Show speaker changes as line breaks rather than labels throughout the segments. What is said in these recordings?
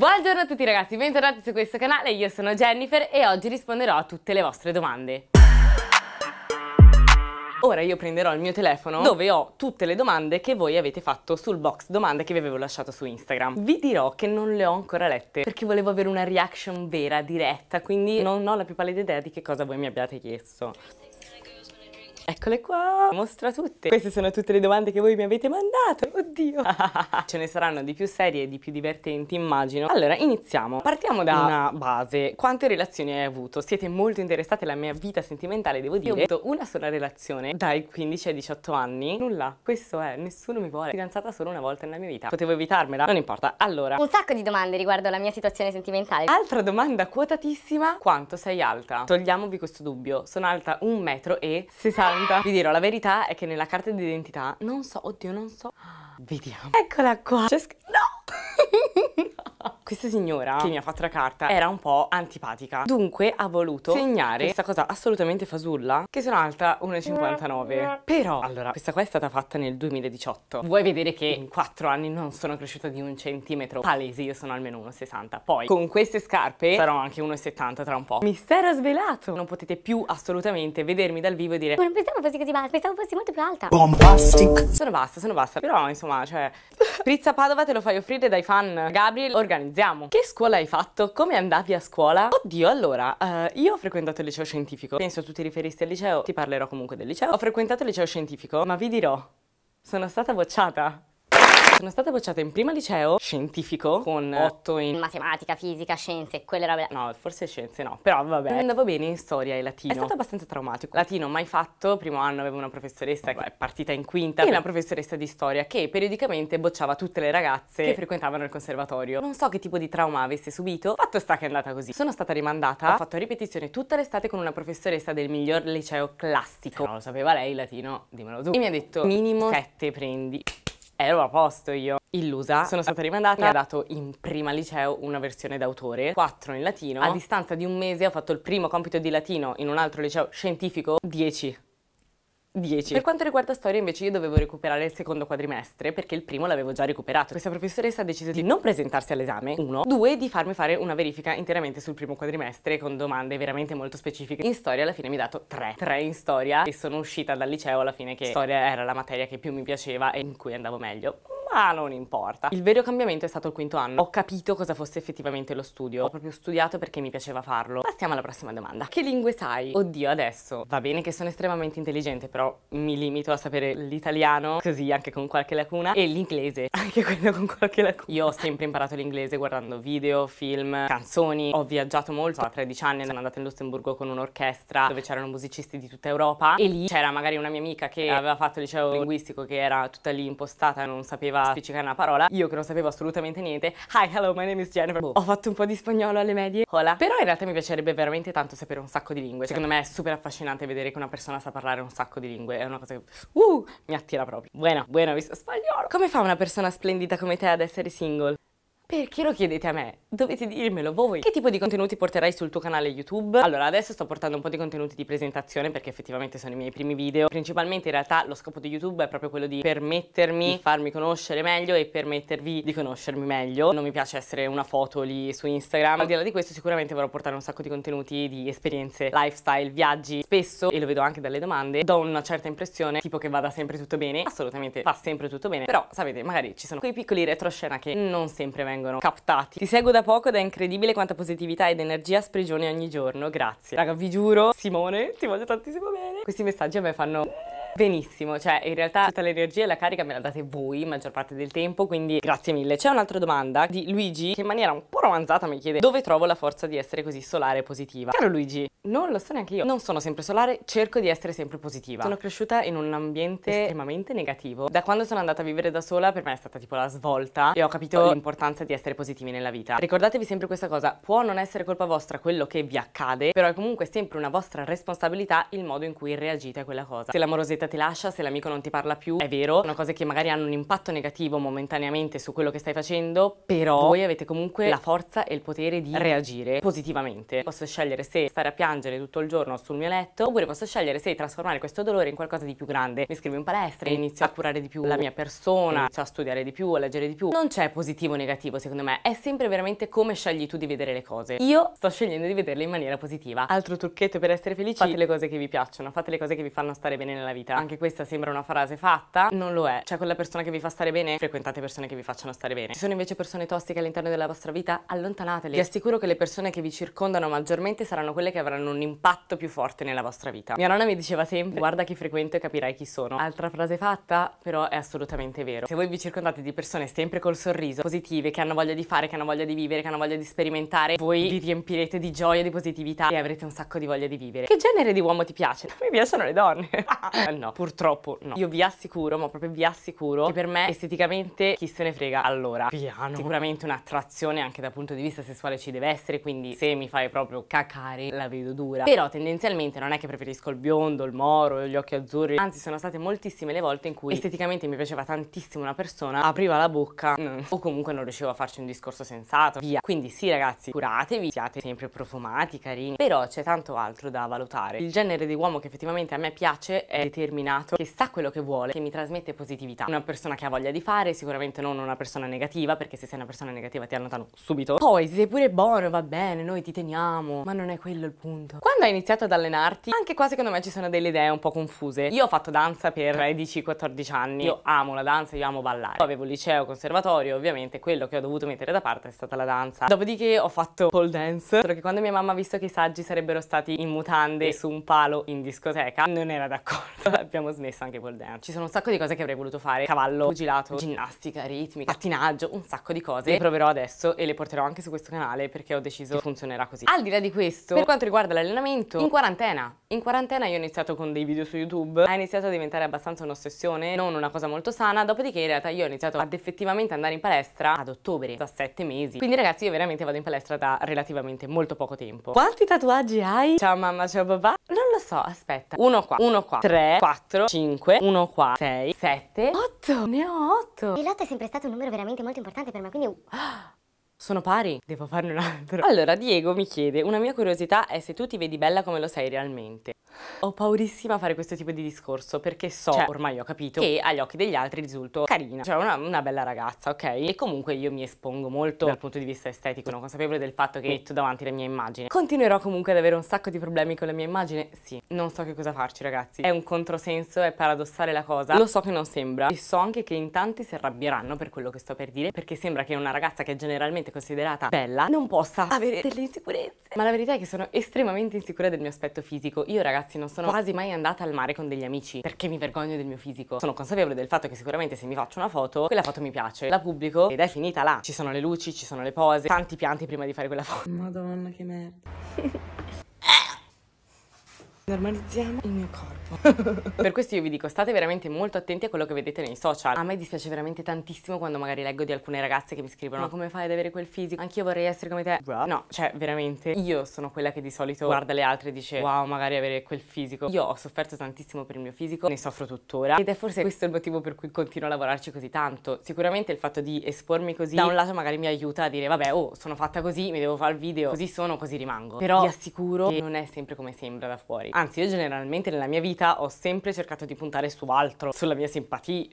Buongiorno a tutti ragazzi, bentornati su questo canale, io sono Jennifer e oggi risponderò a tutte le vostre domande. Ora io prenderò il mio telefono dove ho tutte le domande che voi avete fatto sul box domande che vi avevo lasciato su Instagram. Vi dirò che non le ho ancora lette perché volevo avere una reaction vera, diretta, quindi non ho la più pallida idea di che cosa voi mi abbiate chiesto. Eccole qua, mostra tutte. Queste sono tutte le domande che voi mi avete mandato. Oddio. Ce ne saranno di più serie e di più divertenti, immagino. Allora, iniziamo. Partiamo da mm. una base. Quante relazioni hai avuto? Siete molto interessate alla mia vita sentimentale, devo dire. Io ho avuto una sola relazione dai 15 ai 18 anni. Nulla, questo è, nessuno mi vuole. Fidanzata solo una volta nella mia vita. Potevo evitarmela, non importa. Allora. Un sacco di domande riguardo la mia situazione sentimentale. Altra domanda quotatissima. Quanto sei alta? Togliamovi questo dubbio. Sono alta metro e 60 tanta. Vi dirò, la verità è che nella carta d'identità non so, oddio, non so. Vediamo. Eccola qua. C'è scritto... No! no! Questa signora che mi ha fatto la carta era un po' antipatica, dunque ha voluto segnare questa cosa assolutamente fasulla, che sono alta 1,59. Però, allora, questa qua è stata fatta nel 2018. Vuoi vedere che in 4 anni non sono cresciuta di un centimetro? Palesi, io sono almeno 1,60. Poi, con queste scarpe sarò anche 1,70 tra un po'. Mistero svelato! Non potete più assolutamente vedermi dal vivo e dire Ma non pensavo fossi così bassa, pensavo fossi molto più alta. Bombastic! Sono basta, sono basta. Però, insomma, cioè... Pizza Padova te lo fai offrire dai fan Gabriel Organ organizziamo. Che scuola hai fatto? Come andavi a scuola? Oddio, allora, uh, io ho frequentato il liceo scientifico. Penso tu ti riferissi al liceo, ti parlerò comunque del liceo. Ho frequentato il liceo scientifico, ma vi dirò, sono stata bocciata. Sono stata bocciata in prima liceo, scientifico, con 8 in matematica, fisica, scienze, quelle robe. No, forse scienze no, però vabbè. andavo bene in storia e latino. È stato abbastanza traumatico. Latino mai fatto, primo anno avevo una professoressa che è partita in quinta e una professoressa di storia che periodicamente bocciava tutte le ragazze che frequentavano il conservatorio. Non so che tipo di trauma avesse subito, fatto sta che è andata così. Sono stata rimandata, ho fatto ripetizione tutta l'estate con una professoressa del miglior liceo classico. Non lo sapeva lei latino, dimmelo tu. E mi ha detto minimo 7 prendi ero a posto io. Illusa, sono stata rimandata, e ha dato in prima liceo una versione d'autore, 4 in latino. A distanza di un mese ho fatto il primo compito di latino in un altro liceo scientifico, 10. 10. Per quanto riguarda storia invece io dovevo recuperare il secondo quadrimestre perché il primo l'avevo già recuperato. Questa professoressa ha deciso di non presentarsi all'esame, uno, due di farmi fare una verifica interamente sul primo quadrimestre con domande veramente molto specifiche. In storia alla fine mi ha dato tre, tre in storia e sono uscita dal liceo alla fine che storia era la materia che più mi piaceva e in cui andavo meglio ma non importa. Il vero cambiamento è stato il quinto anno. Ho capito cosa fosse effettivamente lo studio. Ho proprio studiato perché mi piaceva farlo. Passiamo alla prossima domanda. Che lingue sai? Oddio, adesso va bene che sono estremamente intelligente, però mi limito a sapere l'italiano, così anche con qualche lacuna, e l'inglese, anche quello con qualche lacuna. Io ho sempre imparato l'inglese guardando video, film, canzoni. Ho viaggiato molto. A 13 anni sono andata in Lussemburgo con un'orchestra dove c'erano musicisti di tutta Europa e lì c'era magari una mia amica che aveva fatto il liceo linguistico che era tutta lì impostata, non sapeva spiccicare una parola, io che non sapevo assolutamente niente, hi, hello, my name is Jennifer, boh. ho fatto un po' di spagnolo alle medie, hola. Però in realtà mi piacerebbe veramente tanto sapere un sacco di lingue, secondo me è super affascinante vedere che una persona sa parlare un sacco di lingue, è una cosa che, uh, mi attira proprio. Buena, buena, visto spagnolo. Come fa una persona splendida come te ad essere single? Perché lo chiedete a me? Dovete dirmelo voi. Che tipo di contenuti porterai sul tuo canale YouTube? Allora, adesso sto portando un po' di contenuti di presentazione perché effettivamente sono i miei primi video. Principalmente in realtà lo scopo di YouTube è proprio quello di permettermi di farmi conoscere meglio e permettervi di conoscermi meglio. Non mi piace essere una foto lì su Instagram. Al di là di questo sicuramente vorrò portare un sacco di contenuti di esperienze, lifestyle, viaggi. Spesso, e lo vedo anche dalle domande, do una certa impressione tipo che vada sempre tutto bene. Assolutamente va sempre tutto bene. Però, sapete, magari ci sono quei piccoli retroscena che non sempre vengono vengono captati. Ti seguo da poco ed è incredibile quanta positività ed energia sprigioni ogni giorno, grazie. Raga, vi giuro, Simone, ti voglio tantissimo bene. Questi messaggi a me fanno... Benissimo, cioè in realtà tutta l'energia e la carica me la date voi maggior parte del tempo, quindi grazie mille. C'è un'altra domanda di Luigi che in maniera un po' romanzata mi chiede dove trovo la forza di essere così solare e positiva. Caro Luigi, non lo so neanche io, non sono sempre solare, cerco di essere sempre positiva. Sono cresciuta in un ambiente estremamente negativo. Da quando sono andata a vivere da sola per me è stata tipo la svolta e ho capito l'importanza di essere positivi nella vita. Ricordatevi sempre questa cosa, può non essere colpa vostra quello che vi accade, però è comunque sempre una vostra responsabilità il modo in cui reagite a quella cosa. Se l'amorosità stretta ti lascia, se l'amico non ti parla più, è vero, sono cose che magari hanno un impatto negativo momentaneamente su quello che stai facendo, però voi avete comunque la forza e il potere di reagire positivamente. Posso scegliere se stare a piangere tutto il giorno sul mio letto, oppure posso scegliere se trasformare questo dolore in qualcosa di più grande. Mi scrivo in palestra, inizio a curare di più la mia persona, mm. inizio a studiare di più, a leggere di più. Non c'è positivo o negativo, secondo me, è sempre veramente come scegli tu di vedere le cose. Io sto scegliendo di vederle in maniera positiva. Altro trucchetto per essere felici, fate le cose che vi piacciono, fate le cose che vi fanno stare bene nella vita vita. Cioè, anche questa sembra una frase fatta, non lo è. Cioè quella persona che vi fa stare bene, frequentate persone che vi facciano stare bene. Ci sono invece persone tossiche all'interno della vostra vita, allontanatele. Vi assicuro che le persone che vi circondano maggiormente saranno quelle che avranno un impatto più forte nella vostra vita. Mia nonna mi diceva sempre, guarda chi frequento e capirai chi sono. Altra frase fatta, però è assolutamente vero. Se voi vi circondate di persone sempre col sorriso, positive, che hanno voglia di fare, che hanno voglia di vivere, che hanno voglia di sperimentare, voi vi riempirete di gioia, di positività e avrete un sacco di voglia di vivere. Che genere di uomo ti piace? Non mi piacciono le donne. no, purtroppo no. Io vi assicuro, ma proprio vi assicuro, che per me esteticamente chi se ne frega allora. Piano. Sicuramente un'attrazione anche dal punto di vista sessuale ci deve essere, quindi se mi fai proprio cacare la vedo dura. Però tendenzialmente non è che preferisco il biondo, il moro, gli occhi azzurri, anzi sono state moltissime le volte in cui esteticamente mi piaceva tantissimo una persona, apriva la bocca mm, o comunque non riuscivo a farci un discorso sensato, via. Quindi sì ragazzi, curatevi, siate sempre profumati, carini, però c'è tanto altro da valutare. Il genere di uomo che effettivamente a me piace è determinato determinato, che sa quello che vuole, che mi trasmette positività. Una persona che ha voglia di fare, sicuramente non una persona negativa, perché se sei una persona negativa ti allontanano subito. Poi, se sei pure buono, va bene, noi ti teniamo, ma non è quello il punto. Quando hai iniziato ad allenarti, anche qua secondo me ci sono delle idee un po' confuse. Io ho fatto danza per 13-14 anni, io amo la danza, io amo ballare. Poi avevo liceo, conservatorio, ovviamente quello che ho dovuto mettere da parte è stata la danza. Dopodiché ho fatto pole dance, solo che quando mia mamma ha visto che i saggi sarebbero stati in mutande su un palo in discoteca, non era d'accordo abbiamo smesso anche pole dance. Ci sono un sacco di cose che avrei voluto fare, cavallo, pugilato, ginnastica, ritmica, pattinaggio, un sacco di cose. Le proverò adesso e le porterò anche su questo canale perché ho deciso che funzionerà così. Al di là di questo, per quanto riguarda l'allenamento, in quarantena in quarantena io ho iniziato con dei video su YouTube, ha iniziato a diventare abbastanza un'ossessione, non una cosa molto sana, dopodiché in realtà io ho iniziato ad effettivamente andare in palestra ad ottobre, da sette mesi. Quindi ragazzi io veramente vado in palestra da relativamente molto poco tempo. Quanti tatuaggi hai? Ciao mamma, ciao papà. Non lo so, aspetta. Uno qua, uno qua, tre, quattro, cinque, uno qua, sei, sette, otto. Ne ho otto. Il lotto è sempre stato un numero veramente molto importante per me, quindi... Sono pari, devo farne un altro. Allora, Diego mi chiede, una mia curiosità è se tu ti vedi bella come lo sei realmente. Ho paurissima a fare questo tipo di discorso perché so, cioè, ormai ho capito, che agli occhi degli altri risulto carina, cioè una, una, bella ragazza, ok? E comunque io mi espongo molto dal punto di vista estetico, non consapevole del fatto che metto davanti la mia immagine. Continuerò comunque ad avere un sacco di problemi con la mia immagine? Sì. Non so che cosa farci ragazzi, è un controsenso, è paradossale la cosa, lo so che non sembra e so anche che in tanti si arrabbieranno per quello che sto per dire perché sembra che una ragazza che generalmente considerata bella non possa avere delle insicurezze. Ma la verità è che sono estremamente insicura del mio aspetto fisico. Io ragazzi non sono quasi mai andata al mare con degli amici perché mi vergogno del mio fisico. Sono consapevole del fatto che sicuramente se mi faccio una foto, quella foto mi piace, la pubblico ed è finita là. Ci sono le luci, ci sono le pose, tanti pianti prima di fare quella foto. Madonna che merda. Normalizziamo il mio corpo. per questo io vi dico, state veramente molto attenti a quello che vedete nei social. A me dispiace veramente tantissimo quando magari leggo di alcune ragazze che mi scrivono ma come fai ad avere quel fisico? Anch'io vorrei essere come te. No, cioè veramente io sono quella che di solito guarda le altre e dice wow magari avere quel fisico. Io ho sofferto tantissimo per il mio fisico, ne soffro tuttora ed è forse questo il motivo per cui continuo a lavorarci così tanto. Sicuramente il fatto di espormi così da un lato magari mi aiuta a dire vabbè oh sono fatta così, mi devo fare il video, così sono, così rimango. Però vi assicuro che non è sempre come sembra da fuori. Anzi, io generalmente nella mia vita ho sempre cercato di puntare su altro, sulla mia simpatia,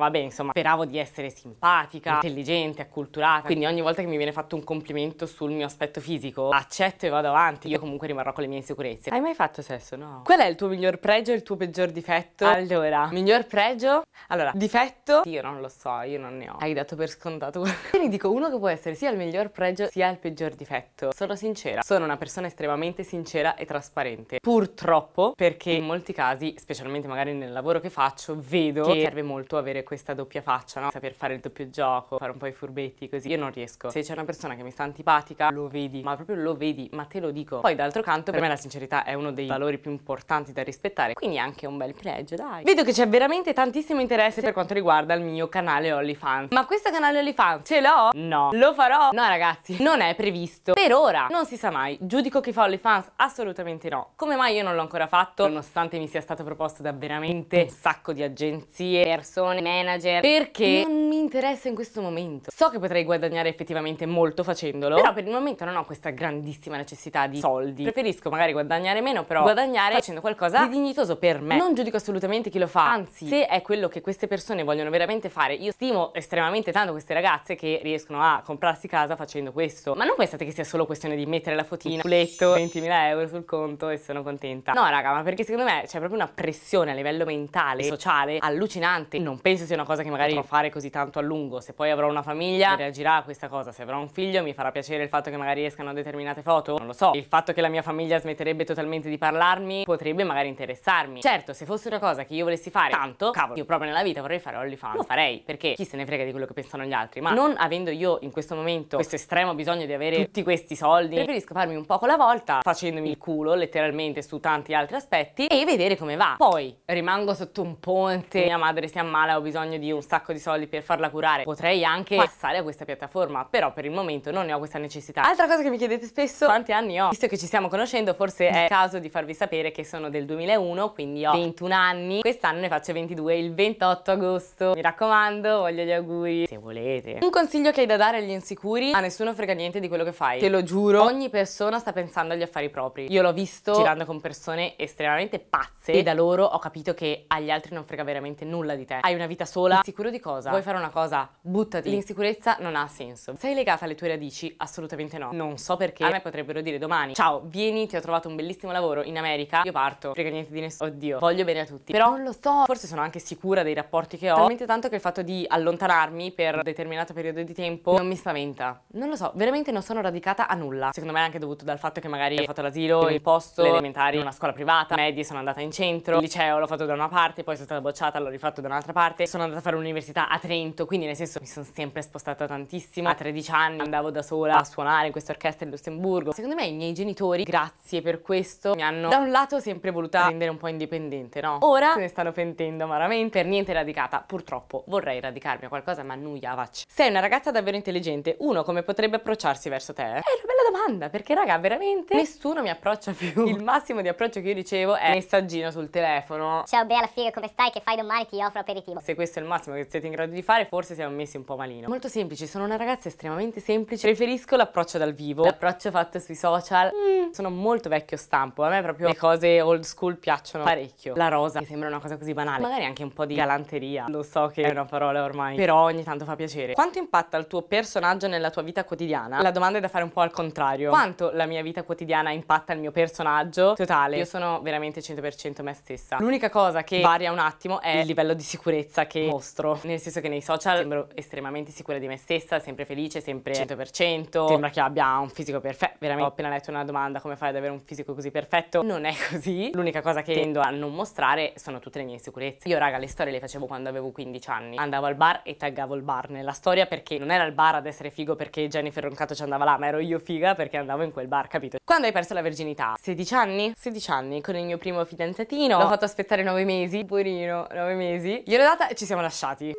vabbè, insomma, speravo di essere simpatica, intelligente, acculturata, quindi ogni volta che mi viene fatto un complimento sul mio aspetto fisico, accetto e vado avanti. Io comunque rimarrò con le mie insicurezze. Hai mai fatto sesso? No. Qual è il tuo miglior pregio e il tuo peggior difetto? Allora, miglior pregio? Allora, difetto? Io non lo so, io non ne ho. Hai dato per scontato. quello. Quindi dico uno che può essere sia il miglior pregio sia il peggior difetto. Sono sincera, sono una persona estremamente sincera e trasparente. Purtroppo, perché in molti casi, specialmente magari nel lavoro che faccio, vedo che serve molto avere questa doppia faccia, no? saper fare il doppio gioco, fare un po' i furbetti così, io non riesco. Se c'è una persona che mi sta antipatica, lo vedi, ma proprio lo vedi, ma te lo dico. Poi d'altro canto per me la sincerità è uno dei valori più importanti da rispettare, quindi anche un bel pregio, dai. Vedo che c'è veramente tantissimo interesse per quanto riguarda il mio canale OnlyFans. Ma questo canale OnlyFans ce l'ho? No. Lo farò? No ragazzi, non è previsto. Per ora, non si sa mai. Giudico chi fa OnlyFans? Assolutamente no. Come mai io non l'ho ancora fatto? Nonostante mi sia stato proposto da veramente un sacco di agenzie, persone, me manager perché non mi interessa in questo momento. So che potrei guadagnare effettivamente molto facendolo, però per il momento non ho questa grandissima necessità di soldi. Preferisco magari guadagnare meno, però guadagnare facendo qualcosa di dignitoso per me. Non giudico assolutamente chi lo fa, anzi, se è quello che queste persone vogliono veramente fare, io stimo estremamente tanto queste ragazze che riescono a comprarsi casa facendo questo. Ma non pensate che sia solo questione di mettere la fotina, sul letto, 20.000 euro sul conto e sono contenta. No raga, ma perché secondo me c'è proprio una pressione a livello mentale, sociale, allucinante. Non penso sia una cosa che magari potrò fare così tanto a lungo. Se poi avrò una famiglia, reagirà a questa cosa. Se avrò un figlio, mi farà piacere il fatto che magari escano determinate foto. Non lo so. Il fatto che la mia famiglia smetterebbe totalmente di parlarmi potrebbe magari interessarmi. Certo, se fosse una cosa che io volessi fare tanto, cavolo, io proprio nella vita vorrei fare OnlyFans. Lo farei perché chi se ne frega di quello che pensano gli altri. Ma non avendo io in questo momento questo estremo bisogno di avere tutti questi soldi, preferisco farmi un poco alla volta facendomi il culo letteralmente su tanti altri aspetti e vedere come va. Poi rimango sotto un ponte, mia madre si ammala, ho bisogno bisogno di un sacco di soldi per farla curare, potrei anche passare a questa piattaforma, però per il momento non ne ho questa necessità. Altra cosa che mi chiedete spesso, quanti anni ho? Visto che ci stiamo conoscendo, forse è il caso di farvi sapere che sono del 2001, quindi ho 21 anni, quest'anno ne faccio 22, il 28 agosto. Mi raccomando, voglio gli auguri, se volete. Un consiglio che hai da dare agli insicuri, a nessuno frega niente di quello che fai, te lo giuro, ogni persona sta pensando agli affari propri. Io l'ho visto girando con persone estremamente pazze e da loro ho capito che agli altri non frega veramente nulla di te. Hai una vita vita sola, sicuro di cosa? Vuoi fare una cosa? Buttati. L'insicurezza non ha senso. Sei legata alle tue radici? Assolutamente no. Non so perché. A me potrebbero dire domani, ciao, vieni, ti ho trovato un bellissimo lavoro in America, io parto, frega niente di nessuno. Oddio, voglio bene a tutti. Però non lo so, forse sono anche sicura dei rapporti che ho, talmente tanto che il fatto di allontanarmi per un determinato periodo di tempo non mi spaventa. Non lo so, veramente non sono radicata a nulla. Secondo me è anche dovuto dal fatto che magari ho fatto l'asilo, il posto, le elementari, una scuola privata, medie sono andata in centro, il liceo l'ho fatto da una parte, poi sono stata bocciata, l'ho rifatto da un'altra parte sono andata a fare l'università a Trento, quindi nel senso mi sono sempre spostata tantissimo. A 13 anni andavo da sola a suonare in questa orchestra in Lussemburgo. Secondo me i miei genitori, grazie per questo, mi hanno da un lato sempre voluta rendere un po' indipendente, no? Ora se ne stanno pentendo amaramente, per niente radicata. Purtroppo vorrei radicarmi a qualcosa, ma nuia, faccio. Sei una ragazza davvero intelligente, uno come potrebbe approcciarsi verso te? È una bella domanda, perché raga, veramente nessuno mi approccia più. Il massimo di approccio che io ricevo è messaggino sul telefono. Ciao Bea, la figa, come stai? Che fai domani? Ti offro aperitivo. Se questo è il massimo che siete in grado di fare, forse siamo messi un po' malino. Molto semplici, sono una ragazza estremamente semplice, preferisco l'approccio dal vivo, l'approccio fatto sui social, mm, sono molto vecchio stampo, a me proprio le cose old school piacciono parecchio. La rosa mi sembra una cosa così banale, magari anche un po' di galanteria, lo so che è una parola ormai, però ogni tanto fa piacere. Quanto impatta il tuo personaggio nella tua vita quotidiana? La domanda è da fare un po' al contrario. Quanto la mia vita quotidiana impatta il mio personaggio totale? Io sono veramente 100% me stessa. L'unica cosa che varia un attimo è il livello di sicurezza che mostro, nel senso che nei social sembro estremamente sicura di me stessa, sempre felice, sempre 100%, sembra che abbia un fisico perfetto, veramente ho appena letto una domanda come fai ad avere un fisico così perfetto, non è così, l'unica cosa che tendo a non mostrare sono tutte le mie insicurezze. Io raga le storie le facevo quando avevo 15 anni, andavo al bar e taggavo il bar nella storia perché non era il bar ad essere figo perché Jennifer Roncato ci andava là, ma ero io figa perché andavo in quel bar, capito? Quando hai perso la virginità? 16 anni? 16 anni con il mio primo fidanzatino, l'ho fatto aspettare 9 mesi, purino, 9 mesi, gliel'ho data, ci siamo lasciati.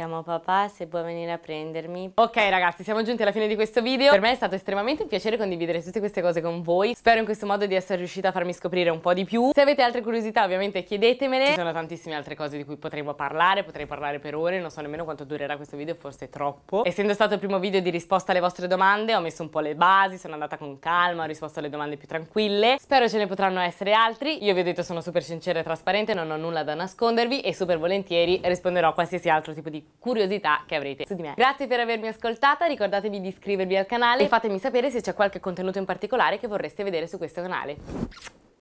Chiamo papà se può venire a prendermi. Ok ragazzi, siamo giunti alla fine di questo video. Per me è stato estremamente un piacere condividere tutte queste cose con voi. Spero in questo modo di essere riuscita a farmi scoprire un po' di più. Se avete altre curiosità ovviamente chiedetemele. Ci sono tantissime altre cose di cui potremmo parlare, potrei parlare per ore, non so nemmeno quanto durerà questo video, forse troppo. Essendo stato il primo video di risposta alle vostre domande, ho messo un po' le basi, sono andata con calma, ho risposto alle domande più tranquille. Spero ce ne potranno essere altri. Io vi ho detto sono super sincera e trasparente, non ho nulla da nascondervi e super volentieri risponderò a qualsiasi altro tipo di curiosità che avrete su di me. Grazie per avermi ascoltata, ricordatevi di iscrivervi al canale e fatemi sapere se c'è qualche contenuto in particolare che vorreste vedere su questo canale.